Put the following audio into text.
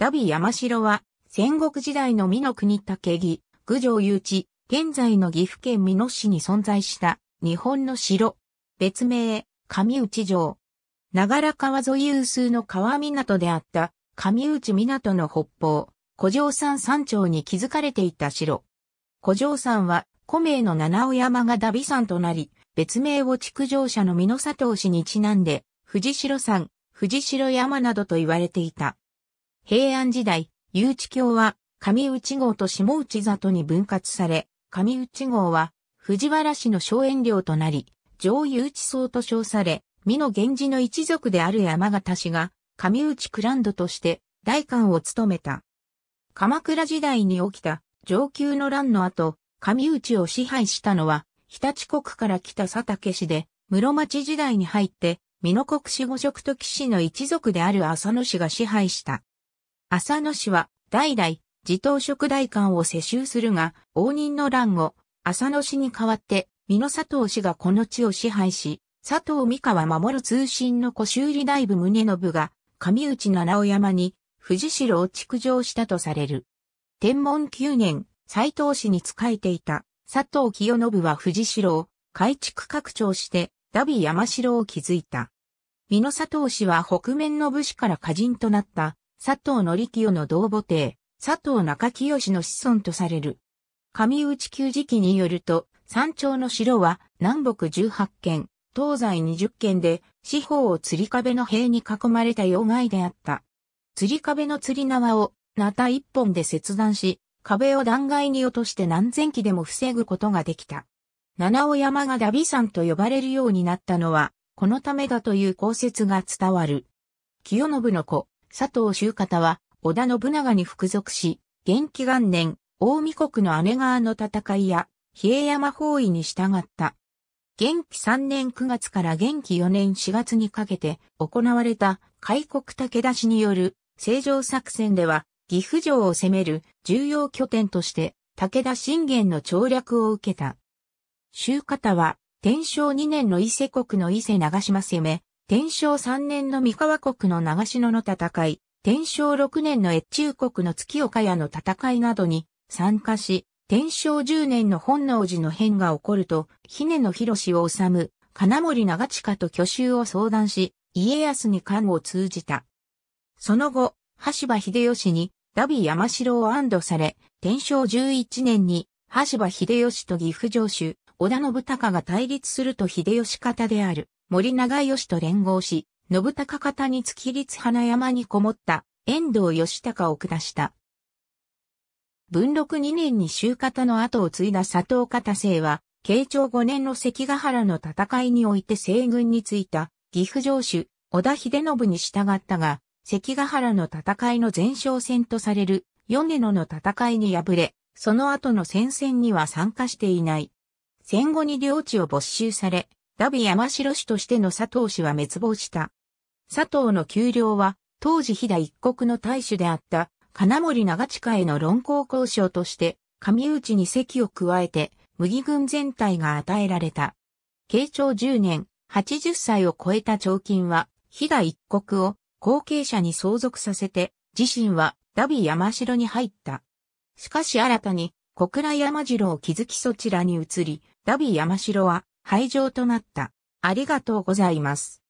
ダビ山城は、戦国時代の美濃国竹木、郡上有地、現在の岐阜県美濃市に存在した日本の城。別名、上内城。長良川沿い有数の川港であった上内港の北方、古城山山頂に築かれていた城。古城山は、古名の七尾山がダビ山となり、別名を築城者の美濃佐藤氏にちなんで、藤城山、藤城山などと言われていた。平安時代、有地教は上内郷と下内里に分割され、上内郷は藤原氏の荘園領となり、上有地層と称され、美の源氏の一族である山形氏が上内クランドとして代官を務めた。鎌倉時代に起きた上級の乱の後、上内を支配したのは、日立国から来た佐竹氏で、室町時代に入って、美濃国守五色と騎士の一族である浅野氏が支配した。浅野氏は、代々、自党職代官を世襲するが、応仁の乱後、浅野氏に代わって、美濃佐藤氏がこの地を支配し、佐藤美河守る通信の小修理大部宗信が、上内七尾山に、藤城を築城したとされる。天文9年、斎藤氏に仕えていた、佐藤清信は藤城を、改築拡張して、ダビ山城を築いた。美濃佐藤氏は北面の武士から家人となった、佐藤則清の同母弟、佐藤中清の子孫とされる。上内旧時期によると、山頂の城は南北18軒、東西20軒で、四方を釣り壁の塀に囲まれた要害であった。釣り壁の釣り縄を、なた一本で切断し、壁を断崖に落として何千機でも防ぐことができた。七尾山がダビ山と呼ばれるようになったのは、このためだという公説が伝わる。清信の子、佐藤修方は、織田信長に服属し、元気元年、大見国の姉川の戦いや、比叡山包囲に従った。元気3年9月から元気4年4月にかけて行われた開国武田氏による正常作戦では岐阜城を攻める重要拠点として武田信玄の調略を受けた。州方は天正2年の伊勢国の伊勢長島攻め、天正三年の三河国の長篠の戦い、天正六年の越中国の月岡屋の戦いなどに参加し、天正十年の本能寺の変が起こると、姫野博を治む、金森長近と巨州を相談し、家康に官を通じた。その後、橋場秀吉に、ダビ山城を安堵され、天正十一年に、橋場秀吉と岐阜城主、織田信孝が対立すると秀吉方である。森長義と連合し、信孝方に月立花山にこもった遠藤義高を下した。文禄2年に州方の後を継いだ佐藤方生は、慶長5年の関ヶ原の戦いにおいて西軍についた岐阜城主、織田秀信に従ったが、関ヶ原の戦いの前哨戦とされる米野の戦いに敗れ、その後の戦線には参加していない。戦後に領地を没収され、ダビ山城氏としての佐藤氏は滅亡した。佐藤の丘陵は、当時飛騨一国の大主であった金森長近への論考交渉として、上内に席を加えて、麦軍全体が与えられた。慶長10年、80歳を超えた長金は、飛騨一国を後継者に相続させて、自身はダビ山城に入った。しかし新たに、小倉山城を築きそちらに移り、ダビ山城は廃場となった。ありがとうございます。